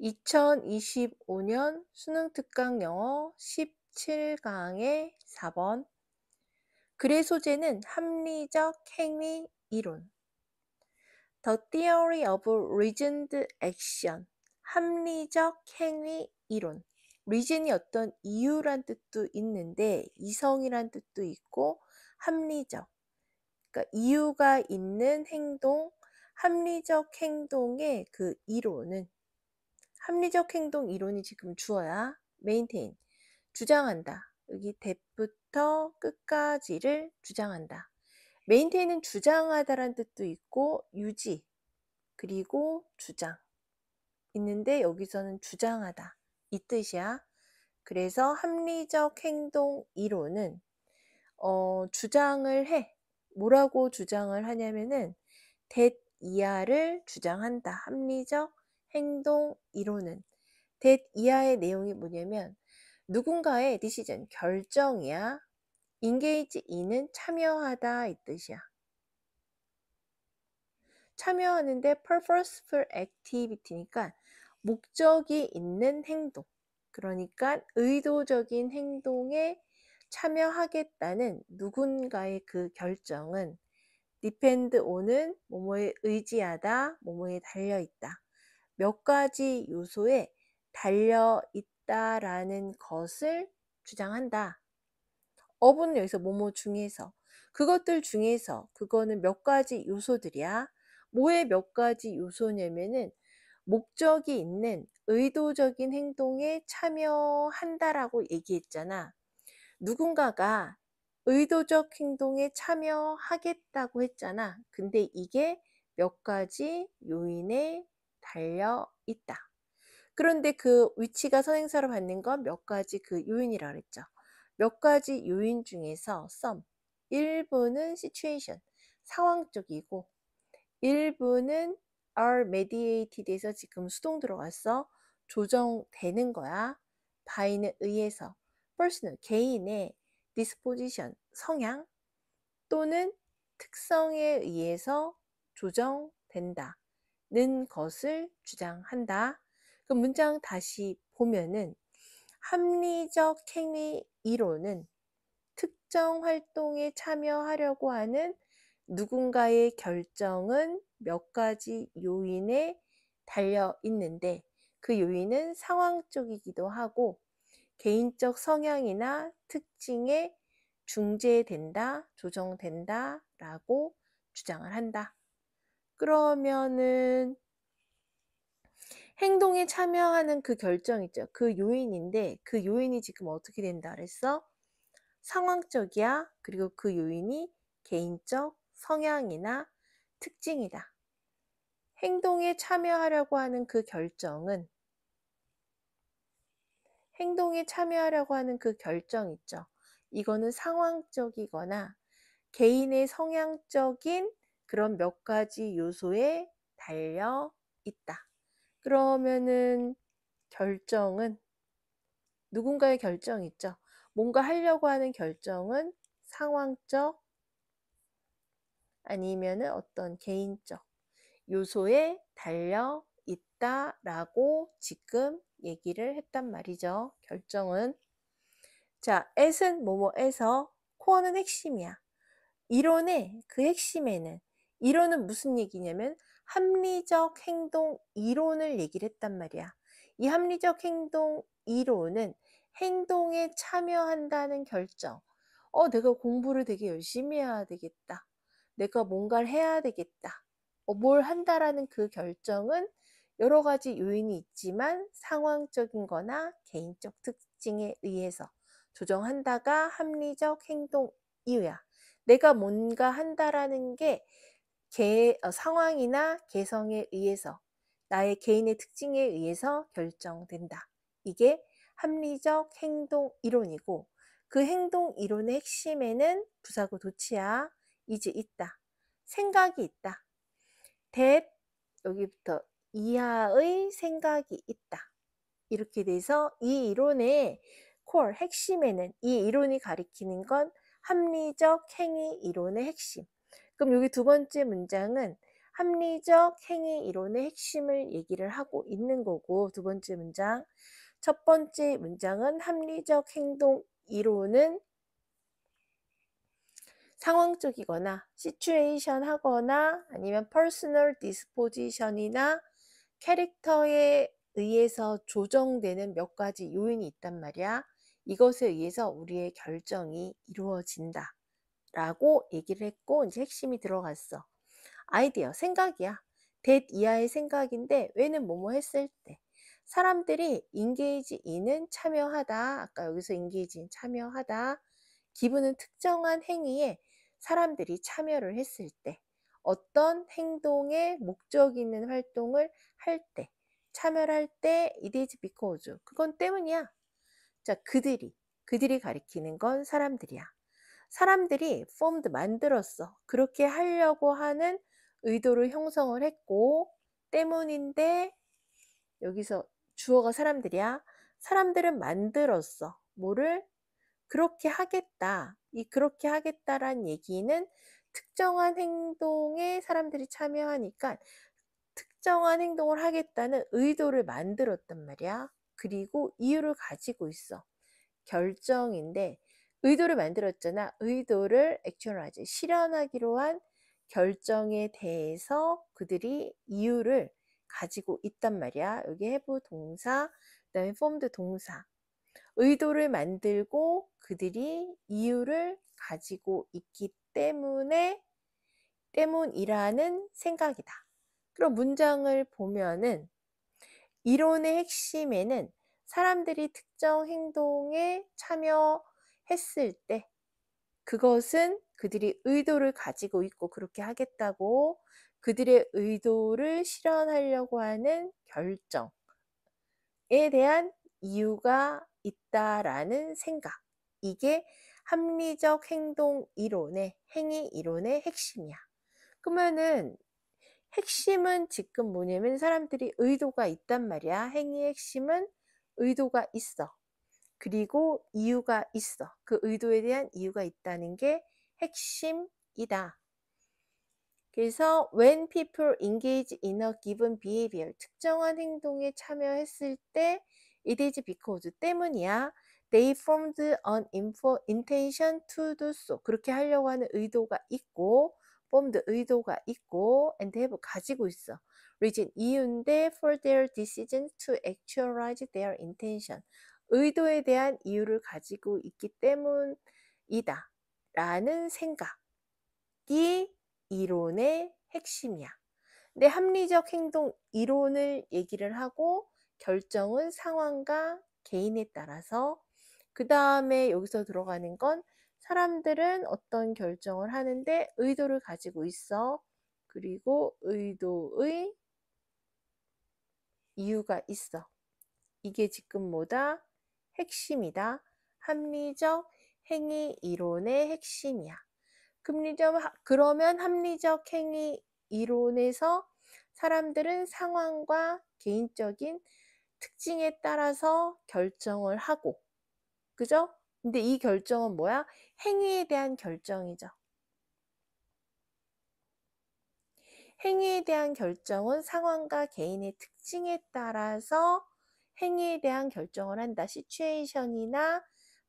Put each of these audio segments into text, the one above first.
2025년 수능특강 영어 17강의 4번 글의 소재는 합리적 행위 이론 The Theory of Reasoned Action 합리적 행위 이론 reason이 어떤 이유란 뜻도 있는데 이성이란 뜻도 있고 합리적 그러니까 이유가 있는 행동 합리적 행동의 그 이론은 합리적 행동 이론이 지금 주어야 메인테인 주장한다. 여기 대부터 끝까지를 주장한다. 메인테 n t 은 주장하다라는 뜻도 있고 유지, 그리고 주장 있는데 여기서는 주장하다 이 뜻이야. 그래서 합리적 행동 이론은 어, 주장을 해. 뭐라고 주장을 하냐면은 대 이하를 주장한다. 합리적 행동 이론은 that 이하의 내용이 뭐냐면 누군가의 decision 결정이야. engage in은 참여하다 이 뜻이야. 참여하는데 purposeful activity니까 목적이 있는 행동. 그러니까 의도적인 행동에 참여하겠다는 누군가의 그 결정은 depend on은 뭐뭐에 의지하다, 뭐뭐에 달려있다. 몇 가지 요소에 달려 있다라는 것을 주장한다. 어부는 여기서 뭐뭐 중에서 그것들 중에서 그거는 몇 가지 요소들이야. 뭐에몇 가지 요소냐면은 목적이 있는 의도적인 행동에 참여한다라고 얘기했잖아. 누군가가 의도적 행동에 참여하겠다고 했잖아. 근데 이게 몇 가지 요인에 달려 있다. 그런데 그 위치가 선행사로 받는 건 몇 가지 그 요인이라 그랬죠. 몇 가지 요인 중에서 썸 일부는 situation 상황 쪽이고 일부는 are mediated에서 지금 수동 들어갔어 조정되는 거야. by는 의해서 personal 개인의 disposition 성향 또는 특성에 의해서 조정된다. 는 것을 주장한다. 그 문장 다시 보면은 합리적 행위 이론은 특정 활동에 참여하려고 하는 누군가의 결정은 몇 가지 요인에 달려 있는데 그 요인은 상황 쪽이기도 하고 개인적 성향이나 특징에 중재된다, 조정된다 라고 주장을 한다. 그러면은 행동에 참여하는 그 결정 있죠. 그 요인인데 그 요인이 지금 어떻게 된다 그랬어? 상황적이야. 그리고 그 요인이 개인적 성향이나 특징이다. 행동에 참여하려고 하는 그 결정은 행동에 참여하려고 하는 그 결정 있죠. 이거는 상황적이거나 개인의 성향적인 그런 몇 가지 요소에 달려 있다. 그러면은 결정은 누군가의 결정 있죠. 뭔가 하려고 하는 결정은 상황적 아니면은 어떤 개인적 요소에 달려 있다라고 지금 얘기를 했단 말이죠. 결정은 자, at은 뭐뭐에서 코어는 핵심이야. 이론의 그 핵심에는 이론은 무슨 얘기냐면 합리적 행동 이론을 얘기를 했단 말이야. 이 합리적 행동 이론은 행동에 참여한다는 결정. 어, 내가 공부를 되게 열심히 해야 되겠다. 내가 뭔가를 해야 되겠다. 어, 뭘 한다라는 그 결정은 여러 가지 요인이 있지만 상황적인 거나 개인적 특징에 의해서 조정한다가 합리적 행동 이유야. 내가 뭔가 한다라는 게 개, 어, 상황이나 개성에 의해서 나의 개인의 특징에 의해서 결정된다. 이게 합리적 행동 이론이고 그 행동 이론의 핵심에는 부사고 도치야 이제 있다. 생각이 있다. 대 여기부터 이하의 생각이 있다. 이렇게 돼서 이 이론의 콜 핵심에는 이 이론이 가리키는 건 합리적 행위 이론의 핵심. 그럼 여기 두 번째 문장은 합리적 행위 이론의 핵심을 얘기를 하고 있는 거고 두 번째 문장 첫 번째 문장은 합리적 행동 이론은 상황적이거나 시츄에이션 하거나 아니면 퍼스널 디스포지션이나 캐릭터에 의해서 조정되는 몇 가지 요인이 있단 말이야. 이것에 의해서 우리의 결정이 이루어진다. 라고 얘기를 했고, 이제 핵심이 들어갔어. 아이디어, 생각이야. that 이하의 생각인데, 왜는 뭐뭐 했을 때. 사람들이 인게이지 인은 참여하다. 아까 여기서 인게이지 인 참여하다. 기분은 특정한 행위에 사람들이 참여를 했을 때. 어떤 행동에 목적 있는 활동을 할 때. 참여할 를때 이데이지 비코즈 그건 때문이야. 자, 그들이 그들이 가리키는 건 사람들이야. 사람들이 formed 만들었어. 그렇게 하려고 하는 의도를 형성을 했고 때문인데 여기서 주어가 사람들이야. 사람들은 만들었어. 뭐를 그렇게 하겠다. 이 그렇게 하겠다란 얘기는 특정한 행동에 사람들이 참여하니까 특정한 행동을 하겠다는 의도를 만들었단 말이야. 그리고 이유를 가지고 있어. 결정인데 의도를 만들었잖아. 의도를 액츄얼라이즈, 실현하기로 한 결정에 대해서 그들이 이유를 가지고 있단 말이야. 여기 해부 동사, 그 다음에 폼드 동사. 의도를 만들고 그들이 이유를 가지고 있기 때문에, 때문이라는 생각이다. 그럼 문장을 보면은 이론의 핵심에는 사람들이 특정 행동에 참여 했을 때 그것은 그들이 의도를 가지고 있고 그렇게 하겠다고 그들의 의도를 실현하려고 하는 결정에 대한 이유가 있다라는 생각. 이게 합리적 행동 이론의 행위 이론의 핵심이야. 그러면은 핵심은 지금 뭐냐면 사람들이 의도가 있단 말이야. 행위 의 핵심은 의도가 있어. 그리고 이유가 있어. 그 의도에 대한 이유가 있다는 게 핵심이다. 그래서 when people engage in a given behavior 특정한 행동에 참여했을 때 it is because 때문이야 they formed an intention to do so 그렇게 하려고 하는 의도가 있고 formed 의도가 있고 and have 가지고 있어 reason 이유인데 for their decision to actualize their intention 의도에 대한 이유를 가지고 있기 때문이다. 라는 생각이 이론의 핵심이야. 내 합리적 행동 이론을 얘기를 하고 결정은 상황과 개인에 따라서 그 다음에 여기서 들어가는 건 사람들은 어떤 결정을 하는데 의도를 가지고 있어. 그리고 의도의 이유가 있어. 이게 지금 뭐다? 핵심이다. 합리적 행위 이론의 핵심이야. 금리적, 그러면 합리적 행위 이론에서 사람들은 상황과 개인적인 특징에 따라서 결정을 하고, 그죠? 근데 이 결정은 뭐야? 행위에 대한 결정이죠. 행위에 대한 결정은 상황과 개인의 특징에 따라서 행위에 대한 결정을 한다. situation이나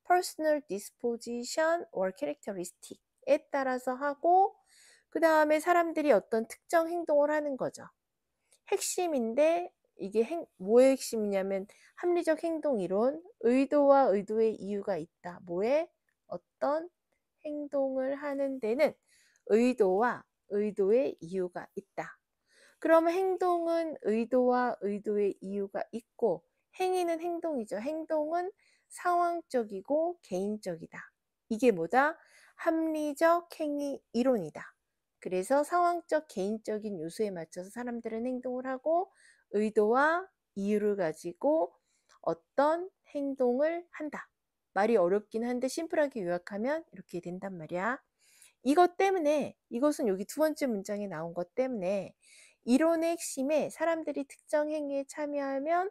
personal disposition or characteristic에 따라서 하고 그 다음에 사람들이 어떤 특정 행동을 하는 거죠. 핵심인데 이게 행, 뭐의 핵심이냐면 합리적 행동 이론, 의도와 의도의 이유가 있다. 뭐에 어떤 행동을 하는 데는 의도와 의도의 이유가 있다. 그럼 행동은 의도와 의도의 이유가 있고 행위는 행동이죠. 행동은 상황적이고 개인적이다. 이게 뭐다? 합리적 행위 이론이다. 그래서 상황적 개인적인 요소에 맞춰서 사람들은 행동을 하고 의도와 이유를 가지고 어떤 행동을 한다. 말이 어렵긴 한데 심플하게 요약하면 이렇게 된단 말이야. 이것 때문에 이것은 여기 두 번째 문장에 나온 것 때문에 이론의 핵심에 사람들이 특정 행위에 참여하면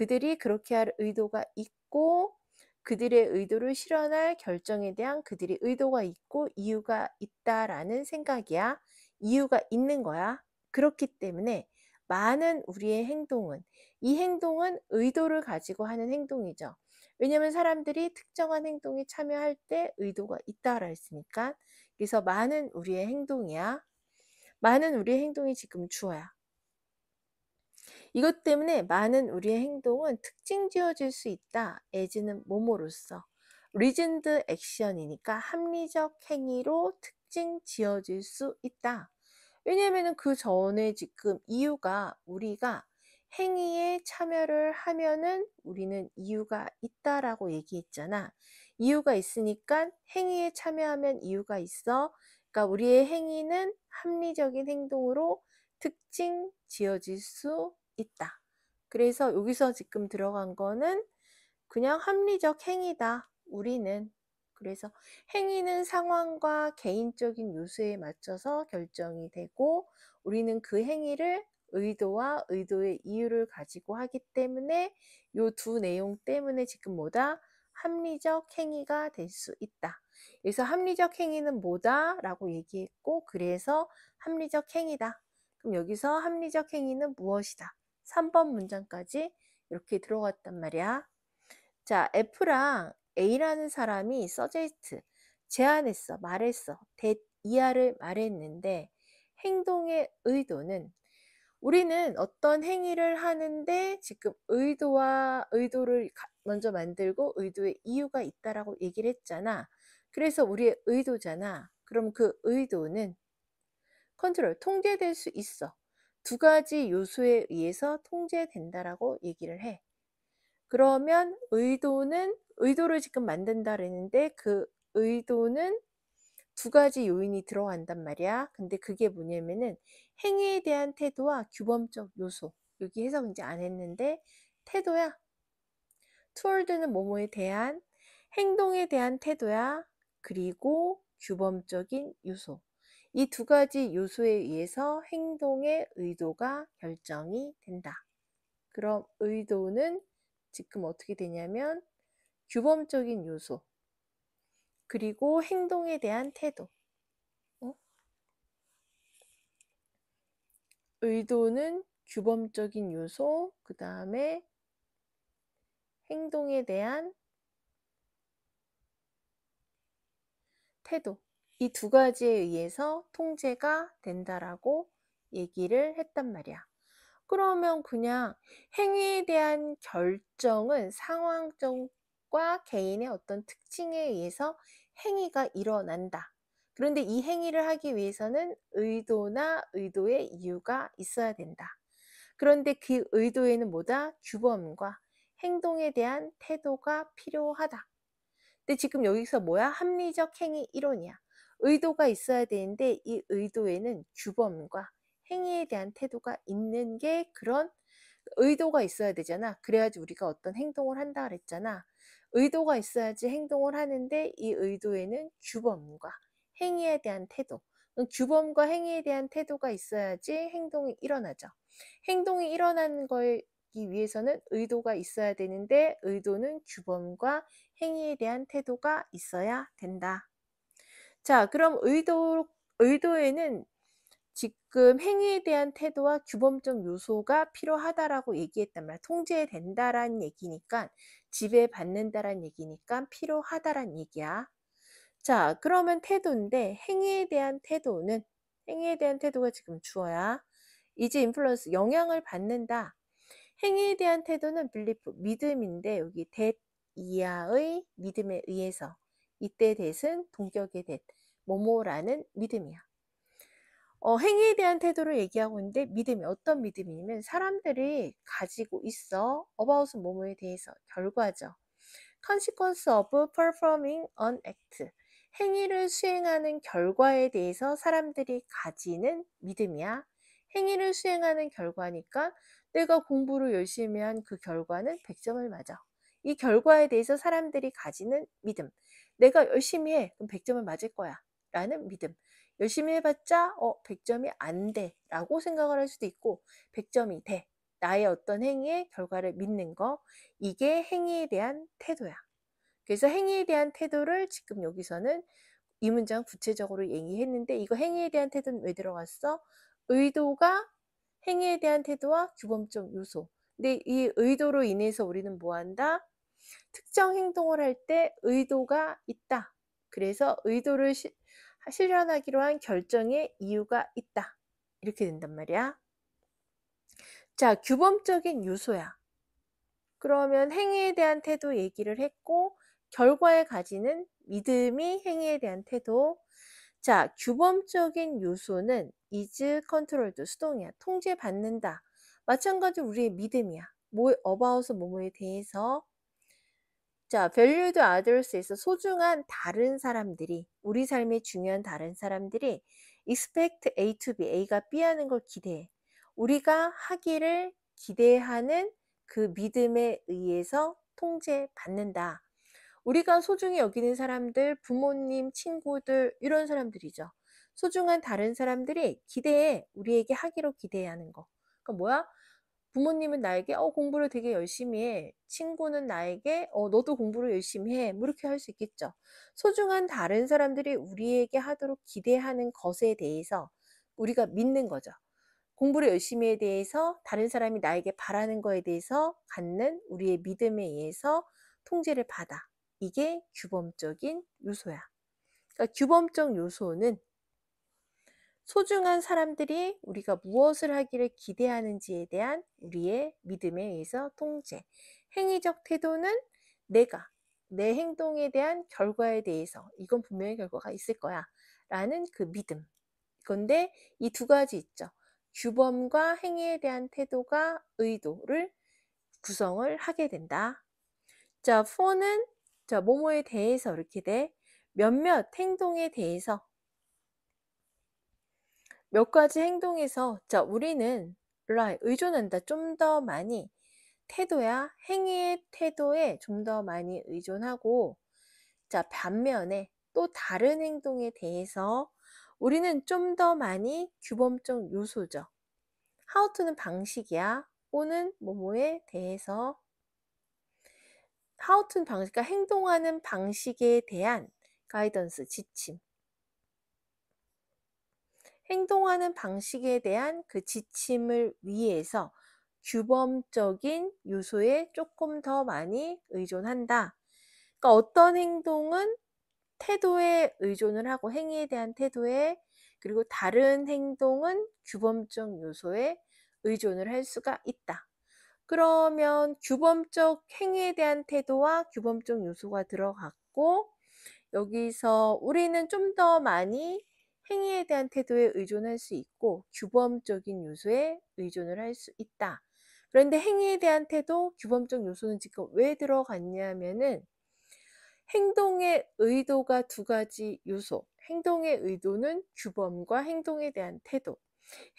그들이 그렇게 할 의도가 있고 그들의 의도를 실현할 결정에 대한 그들의 의도가 있고 이유가 있다라는 생각이야. 이유가 있는 거야. 그렇기 때문에 많은 우리의 행동은 이 행동은 의도를 가지고 하는 행동이죠. 왜냐하면 사람들이 특정한 행동에 참여할 때 의도가 있다라 했으니까 그래서 많은 우리의 행동이야. 많은 우리의 행동이 지금 주어야. 이것 때문에 많은 우리의 행동은 특징 지어질 수 있다. 에지는 모모로서 리즌드 액션이니까 합리적 행위로 특징 지어질 수 있다. 왜냐하면 그 전에 지금 이유가 우리가 행위에 참여를 하면은 우리는 이유가 있다라고 얘기했잖아. 이유가 있으니까 행위에 참여하면 이유가 있어. 그러니까 우리의 행위는 합리적인 행동으로 특징 지어질 수 있다. 그래서 여기서 지금 들어간 거는 그냥 합리적 행위다. 우리는. 그래서 행위는 상황과 개인적인 요소에 맞춰서 결정이 되고 우리는 그 행위를 의도와 의도의 이유를 가지고 하기 때문에 요 두 내용 때문에 지금 뭐다? 합리적 행위가 될 수 있다. 그래서 합리적 행위는 뭐다? 라고 얘기했고 그래서 합리적 행위다. 그럼 여기서 합리적 행위는 무엇이다? 3번 문장까지 이렇게 들어갔단 말이야. 자, F랑 A라는 사람이 서제이트, 제안했어, 말했어, 대 이하를 말했는데 행동의 의도는 우리는 어떤 행위를 하는데 지금 의도와 의도를 먼저 만들고 의도의 이유가 있다라고 얘기를 했잖아. 그래서 우리의 의도잖아. 그럼 그 의도는 컨트롤 통제될 수 있어. 두 가지 요소에 의해서 통제된다라고 얘기를 해. 그러면 의도는 의도를 지금 만든다 그랬는데 그 의도는 두 가지 요인이 들어간단 말이야. 근데 그게 뭐냐면은 행위에 대한 태도와 규범적 요소. 여기 해석 이제 안 했는데 태도야. 투월드는 뭐뭐에 대한 행동에 대한 태도야. 그리고 규범적인 요소. 이두 가지 요소에 의해서 행동의 의도가 결정이 된다. 그럼 의도는 지금 어떻게 되냐면 규범적인 요소 그리고 행동에 대한 태도 어? 의도는 규범적인 요소 그 다음에 행동에 대한 태도 이두 가지에 의해서 통제가 된다라고 얘기를 했단 말이야. 그러면 그냥 행위에 대한 결정은 상황적과 개인의 어떤 특징에 의해서 행위가 일어난다. 그런데 이 행위를 하기 위해서는 의도나 의도의 이유가 있어야 된다. 그런데 그 의도에는 뭐다? 규범과 행동에 대한 태도가 필요하다. 근데 지금 여기서 뭐야? 합리적 행위 이론이야. 의도가 있어야 되는데 이 의도에는 규범과 행위에 대한 태도가 있는 게 그런 의도가 있어야 되잖아. 그래야지 우리가 어떤 행동을 한다 그랬잖아. 의도가 있어야지 행동을 하는데 이 의도에는 규범과 행위에 대한 태도. 규범과 행위에 대한 태도가 있어야지 행동이 일어나죠. 행동이 일어나는 거기 위해서는 의도가 있어야 되는데 의도는 규범과 행위에 대한 태도가 있어야 된다. 자, 그럼 의도, 의도에는 지금 행위에 대한 태도와 규범적 요소가 필요하다라고 얘기했단 말이야. 통제된다란 얘기니까 지배받는다란 얘기니까 필요하다란 얘기야. 자, 그러면 태도인데 행위에 대한 태도는 행위에 대한 태도가 지금 주어야. 이제 인플루언스 영향을 받는다. 행위에 대한 태도는 빌리프 믿음인데 여기 대 이하의 믿음에 의해서 이때 대은 동격의 대 뭐뭐라는 믿음이야. 어, 행위에 대한 태도를 얘기하고 있는데 믿음이 어떤 믿음이냐면 사람들이 가지고 있어 a b o 은 뭐뭐에 대해서 결과죠. consequence of performing an act 행위를 수행하는 결과에 대해서 사람들이 가지는 믿음이야. 행위를 수행하는 결과니까 내가 공부를 열심히 한 그 결과는 100점을 맞아. 이 결과에 대해서 사람들이 가지는 믿음. 내가 열심히 해. 그럼 100점을 맞을 거야. 라는 믿음. 열심히 해봤자 어 100점이 안 돼. 라고 생각을 할 수도 있고 100점이 돼. 나의 어떤 행위의 결과를 믿는 거. 이게 행위에 대한 태도야. 그래서 행위에 대한 태도를 지금 여기서는 이 문장 구체적으로 얘기했는데 이거 행위에 대한 태도는 왜 들어갔어? 의도가 행위에 대한 태도와 규범적 요소. 근데 이 의도로 인해서 우리는 뭐 한다? 특정 행동을 할 때 의도가 있다. 그래서 의도를 시, 실현하기로 한결정의 이유가 있다. 이렇게 된단 말이야. 자, 규범적인 요소야. 그러면 행위에 대한 태도 얘기를 했고, 결과에 가지는 믿음이 행위에 대한 태도. 자, 규범적인 요소는 is c o 이즈 컨트롤도 수동이야. 통제받는다. 마찬가지로 우리의 믿음이야. 뭐, 어바웃은 뭐뭐에 대해서 자, v a l 아들 d 에서 소중한 다른 사람들이, 우리 삶의 중요한 다른 사람들이 expect A to B, A가 B 하는 걸 기대해. 우리가 하기를 기대하는 그 믿음에 의해서 통제받는다. 우리가 소중히 여기는 사람들, 부모님, 친구들, 이런 사람들이죠. 소중한 다른 사람들이 기대해, 우리에게 하기로 기대하는 거. 그러니까 뭐야? 부모님은 나에게 어 공부를 되게 열심히 해 친구는 나에게 어 너도 공부를 열심히 해 뭐 이렇게 할 수 있겠죠 소중한 다른 사람들이 우리에게 하도록 기대하는 것에 대해서 우리가 믿는 거죠 공부를 열심히해 대해서 다른 사람이 나에게 바라는 거에 대해서 갖는 우리의 믿음에 의해서 통제를 받아 이게 규범적인 요소야 그러니까 규범적 요소는 소중한 사람들이 우리가 무엇을 하기를 기대하는지에 대한 우리의 믿음에 의해서 통제. 행위적 태도는 내가 내 행동에 대한 결과에 대해서 이건 분명히 결과가 있을 거야 라는 그 믿음. 그런데 이 두 가지 있죠. 규범과 행위에 대한 태도가 의도를 구성을 하게 된다. 자, 4는 자, 모모에 대해서 이렇게 돼. 몇몇 행동에 대해서 몇 가지 행동에서 자 우리는 r e 의존한다 좀 더 많이 태도야 행위의 태도에 좀 더 많이 의존하고 자 반면에 또 다른 행동에 대해서 우리는 좀 더 많이 규범적 요소죠. how to는 방식이야. 오는 뭐뭐에 대해서 how t o 방식, 과 그러니까 행동하는 방식에 대한 가이던스, 지침. 행동하는 방식에 대한 그 지침을 위해서 규범적인 요소에 조금 더 많이 의존한다. 그러니까 어떤 행동은 태도에 의존을 하고 행위에 대한 태도에 그리고 다른 행동은 규범적 요소에 의존을 할 수가 있다. 그러면 규범적 행위에 대한 태도와 규범적 요소가 들어갔고 여기서 우리는 좀 더 많이 행위에 대한 태도에 의존할 수 있고 규범적인 요소에 의존을 할 수 있다. 그런데 행위에 대한 태도, 규범적 요소는 지금 왜 들어갔냐면은 행동의 의도가 두 가지 요소. 행동의 의도는 규범과 행동에 대한 태도.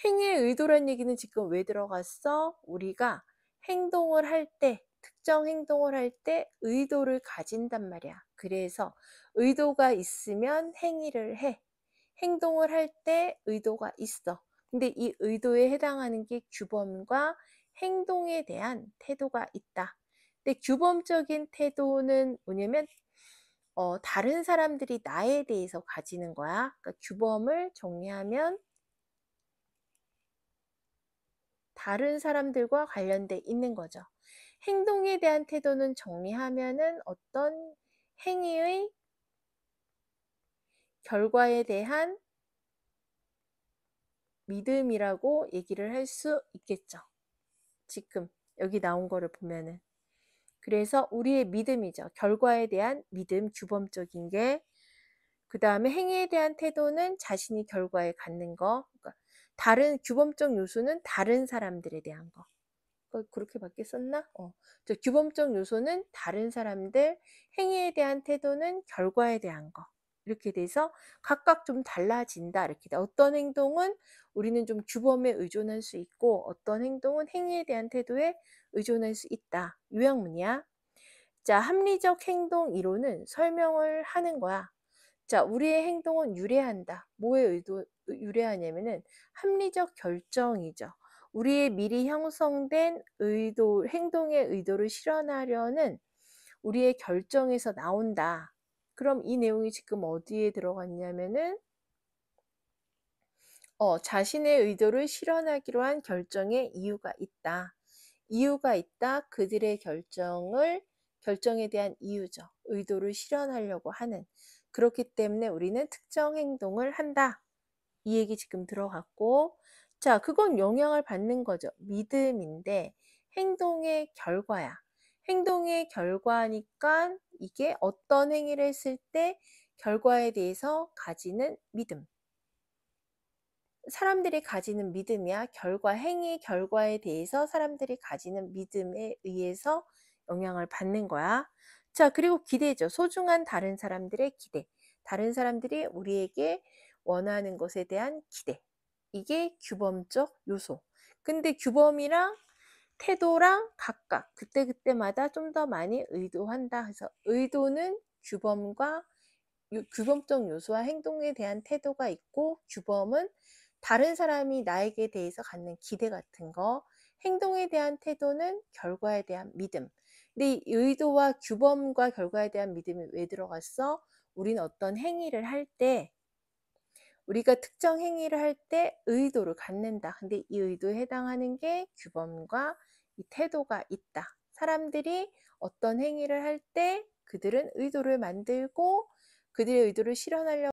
행위의 의도란 얘기는 지금 왜 들어갔어? 우리가 행동을 할 때, 특정 행동을 할 때 의도를 가진단 말이야. 그래서 의도가 있으면 행위를 해. 행동을 할 때 의도가 있어. 근데 이 의도에 해당하는 게 규범과 행동에 대한 태도가 있다. 근데 규범적인 태도는 뭐냐면 어, 다른 사람들이 나에 대해서 가지는 거야. 그러니까 규범을 정리하면 다른 사람들과 관련돼 있는 거죠. 행동에 대한 태도는 정리하면은 어떤 행위의 결과에 대한 믿음이라고 얘기를 할 수 있겠죠. 지금 여기 나온 거를 보면은. 그래서 우리의 믿음이죠. 결과에 대한 믿음, 규범적인 게. 그 다음에 행위에 대한 태도는 자신이 결과에 갖는 거. 그러니까 다른 규범적 요소는 다른 사람들에 대한 거. 그 그렇게밖에 썼나? 어. 저 규범적 요소는 다른 사람들, 행위에 대한 태도는 결과에 대한 거. 이렇게 돼서 각각 좀 달라진다. 이렇게 돼. 어떤 행동은 우리는 좀 규범에 의존할 수 있고 어떤 행동은 행위에 대한 태도에 의존할 수 있다. 요약문이야. 자, 합리적 행동 이론은 설명을 하는 거야. 자, 우리의 행동은 유래한다. 뭐에 의도, 유래하냐면은 합리적 결정이죠. 우리의 미리 형성된 의도, 행동의 의도를 실현하려는 우리의 결정에서 나온다. 그럼 이 내용이 지금 어디에 들어갔냐면은 어, 자신의 의도를 실현하기로 한 결정에 이유가 있다. 이유가 있다. 그들의 결정을 결정에 대한 이유죠. 의도를 실현하려고 하는. 그렇기 때문에 우리는 특정 행동을 한다. 이 얘기 지금 들어갔고, 자, 그건 영향을 받는 거죠. 믿음인데 행동의 결과야. 행동의 결과니까 이게 어떤 행위를 했을 때 결과에 대해서 가지는 믿음. 사람들이 가지는 믿음이야 결과 행위 결과에 대해서 사람들이 가지는 믿음에 의해서 영향을 받는 거야. 자, 그리고 기대죠. 소중한 다른 사람들의 기대. 다른 사람들이 우리에게 원하는 것에 대한 기대. 이게 규범적 요소. 근데 규범이랑 태도랑 각각 그때그때마다 좀 더 많이 의도한다 그래서 의도는 규범과 규범적 요소와 행동에 대한 태도가 있고 규범은 다른 사람이 나에게 대해서 갖는 기대 같은 거 행동에 대한 태도는 결과에 대한 믿음 근데 이 의도와 규범과 결과에 대한 믿음이 왜 들어갔어? 우린 어떤 행위를 할 때 우리가 특정 행위를 할 때 의도를 갖는다 근데 이 의도에 해당하는 게 규범과 이 태도가 있다. 사람들이 어떤 행위를 할 때 그들은 의도를 만들고 그들의 의도를 실현하려고